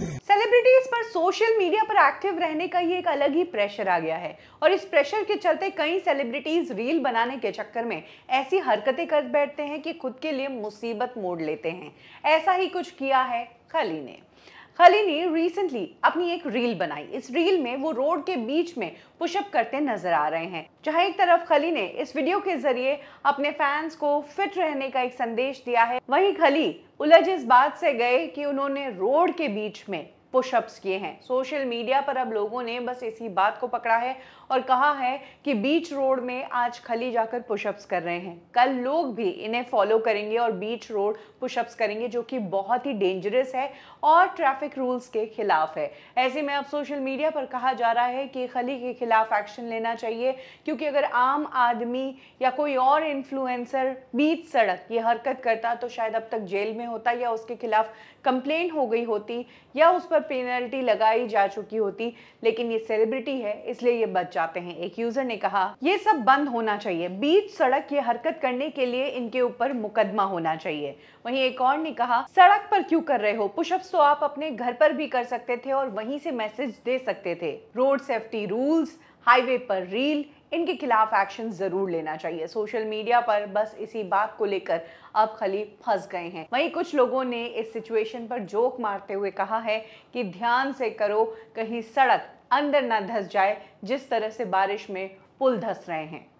celebrities पर social media पर active रहने का ही एक अलग ही प्रेशर आ गया है और इस प्रेशर के चलते कई सेलिब्रिटीज रील बनाने के चक्कर में ऐसी हरकतें कर बैठते हैं कि खुद के लिए मुसीबत मोड़ लेते हैं ऐसा ही कुछ किया है खली ने खली ने रिसेंटली अपनी एक रील बनाई इस रील में वो रोड के बीच में पुशअप करते नजर आ रहे हैं जहां एक तरफ खली ने इस वीडियो के जरिए अपने फैंस को फिट रहने का एक संदेश दिया है वहीं खली उलझ इस बात से गए कि उन्होंने रोड के बीच में पुशअप्स किए हैं सोशल मीडिया पर अब लोगों ने बस इसी बात को पकड़ा है और कहा है कि बीच रोड में आज खली जाकर पुशअप्स कर रहे हैं कल लोग भी इन्हें फॉलो करेंगे और बीच रोड पुशअप्स करेंगे जो कि बहुत ही डेंजरस है और ट्रैफिक रूल्स के खिलाफ है ऐसे में अब सोशल मीडिया पर कहा जा रहा है कि खली के खिलाफ एक्शन लेना चाहिए क्योंकि अगर आम आदमी या कोई और इन्फ्लुएंसर बीच सड़क ये हरकत करता तो शायद अब तक जेल में होता या उसके खिलाफ कंप्लेन हो गई होती या उस पर पर पेनल्टी लगाई जा चुकी होती लेकिन ये सेलिब्रिटी है इसलिए ये बच जाते हैं एक यूजर ने कहा ये सब बंद होना चाहिए बीच सड़क ये हरकत करने के लिए इनके ऊपर मुकदमा होना चाहिए वहीं एक और ने कहा सड़क पर क्यों कर रहे हो पुशअप्स तो आप अपने घर पर भी कर सकते थे और वहीं से मैसेज दे सकते थे रोड सेफ्टी रूल्स हाईवे पर रील इनके खिलाफ एक्शन ज़रूर लेना चाहिए सोशल मीडिया पर बस इसी बात को लेकर अब खली फंस गए हैं वहीं कुछ लोगों ने इस सिचुएशन पर जोक मारते हुए कहा है कि ध्यान से करो कहीं सड़क अंदर ना धस जाए जिस तरह से बारिश में पुल धस रहे हैं